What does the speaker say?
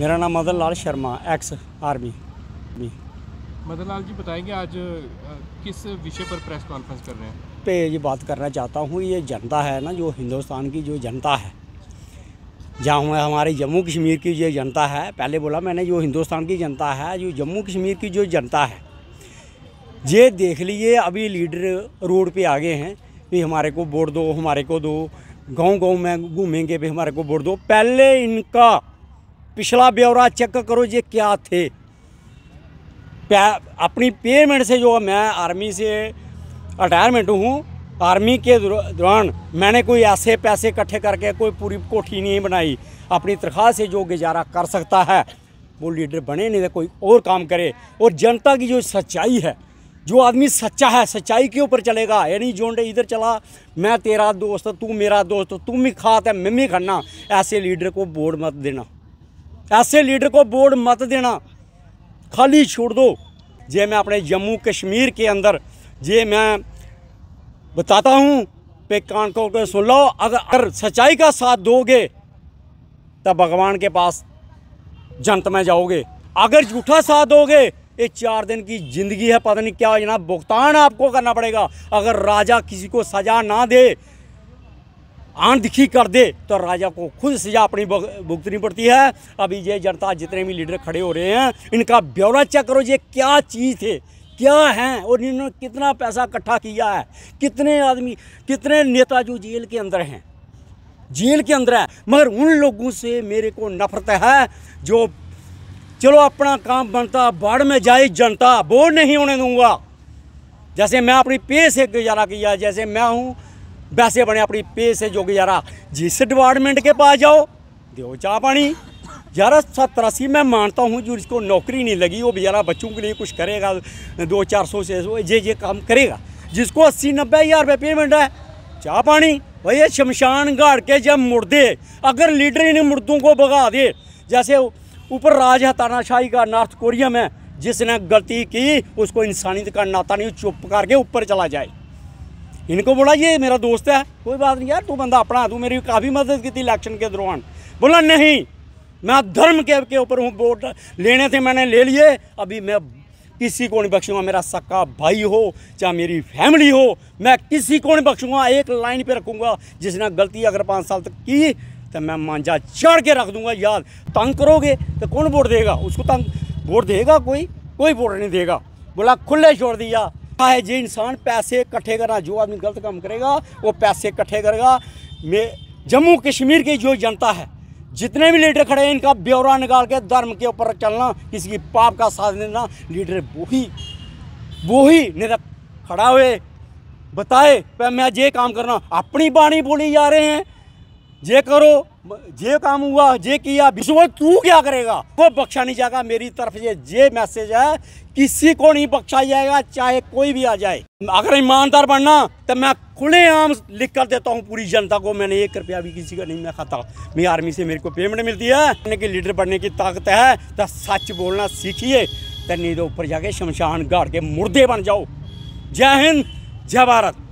मेरा नाम Madan Lal Sharma ex army Madan Lal ji बताएंगे आज किस विषय पर प्रेस कॉन्फ्रेंस कर रहे हैं पे ये बात करना चाहता हूँ ये जनता है ना जो हिंदुस्तान की जो जनता है जहाँ हुए हमारे जम्मू कश्मीर की जो जनता है पहले बोला मैंने जो हिंदुस्तान की जनता है जो जम्मू कश्मीर की जो जनता है ये देख लीजिए अभी लीडर रोड पे आ गए हैं भी हमारे को वोट दो हमारे को दो गांव गांव में घूमेंगे भी हमारे को वोट दो पहले इनका पिछला ब्यौरा चेक करो ये क्या थे अपनी पेमेंट से जो मैं आर्मी से रिटायरमेंट हूँ आर्मी के दौरान मैंने कोई ऐसे पैसे इकट्ठे करके कोई पूरी कोठी नहीं बनाई अपनी तनख्वाह से जो गुजारा कर सकता है वो लीडर बने नहीं तो कोई और काम करे और जनता की जो सच्चाई है जो आदमी सच्चा है सच्चाई के ऊपर चलेगा यानी जोंडे इधर चला मैं तेरा दोस्त तू मेरा दोस्त तुम भी खात है मैं भी खन्ना ऐसे लीडर को वोट मत देना ऐसे लीडर को वोट मत देना खाली छोड़ दो ये मैं अपने जम्मू कश्मीर के अंदर ये मैं बताता हूँ पे कान को के सुन लो अगर, अगर सच्चाई का साथ दोगे तब भगवान के पास जंत में जाओगे अगर झूठा साथ दोगे ये चार दिन की ज़िंदगी है पता नहीं क्या जना भुगतान आपको करना पड़ेगा अगर राजा किसी को सजा ना दे अनदिखी कर दे तो राजा को खुद सजा अपनी भुगतनी पड़ती है अभी ये जनता जितने भी लीडर खड़े हो रहे हैं इनका ब्यौरा चेक करो ये क्या चीज़ थे क्या हैं और इन्होंने कितना पैसा इकट्ठा किया है कितने आदमी कितने नेता जो जेल के अंदर हैं जेल के अंदर है मगर उन लोगों से मेरे को नफरत है जो चलो अपना काम बनता बाढ़ में जाए जनता वो नहीं होने दूंगा जैसे मैं अपनी पे से गुजारा किया जैसे मैं हूँ वैसे बने अपनी पे से जोगे यारा जिस डिपार्टमेंट के पास जाओ दो चाह पानी यार अस्सी मैं मानता हूँ जो जिसको नौकरी नहीं लगी वो बेचारा बच्चों के लिए कुछ करेगा दो चार सौ छः सौ ये ये काम करेगा जिसको अस्सी नब्बे हज़ार रुपये पेमेंट है चाह पानी भैया शमशान घाट के जब मुर्दे अगर लीडर इन्हें मुर्दों को भगा दे जैसे ऊपर राज है तानाशाही का नॉर्थ कोरिया में जिसने गलती की उसको इंसानियत का नाता नहीं चुप करके ऊपर चला जाए इनको बोला ये मेरा दोस्त है कोई बात नहीं यार तू बंदा अपना तू मेरी काफ़ी मदद की थी इलेक्शन के दौरान बोला नहीं मैं धर्म के के ऊपर हूँ वोट लेने थे मैंने ले लिए अभी मैं किसी को नहीं बख्शूंगा मेरा सक्का भाई हो चाहे मेरी फैमिली हो मैं किसी को नहीं बख्शूंगा एक लाइन पे रखूंगा जिसने गलती अगर पाँच साल तक की तो मैं मांझा चढ़ के रख दूंगा याद तंग करोगे तो कौन वोट देगा उसको तंग वोट देगा कोई कोई वोट नहीं देगा बोला खुले छोड़ दिया है जो इंसान पैसे इकट्ठे करना जो आदमी गलत काम करेगा वो पैसे इकट्ठे करेगा मे जम्मू कश्मीर की जो जनता है जितने भी लीडर खड़े हैं इनका ब्यौरा निकाल के धर्म के ऊपर चलना किसी की पाप का साथ देना लीडर वो ही नेता खड़ा हुए बताए मैं ये काम करना अपनी बाणी बोली जा रहे हैं जे करो जे काम हुआ जे किया विश्व तू क्या करेगा को बख्शा नहीं जाएगा मेरी तरफ से जे मैसेज है किसी को नहीं बख्शा जाएगा चाहे कोई भी आ जाए अगर ईमानदार बनना तो मैं खुलेआम लिख कर देता हूँ पूरी जनता को मैंने एक रुपया भी किसी का नहीं मैं खाता मैं आर्मी से मेरे को पेमेंट मिलती है की लीडर बनने की ताकत है तो सच बोलना सीखिए तो नहीं तो ऊपर जाके शमशान घाट के मुर्दे बन जाओ जय हिंद जय भारत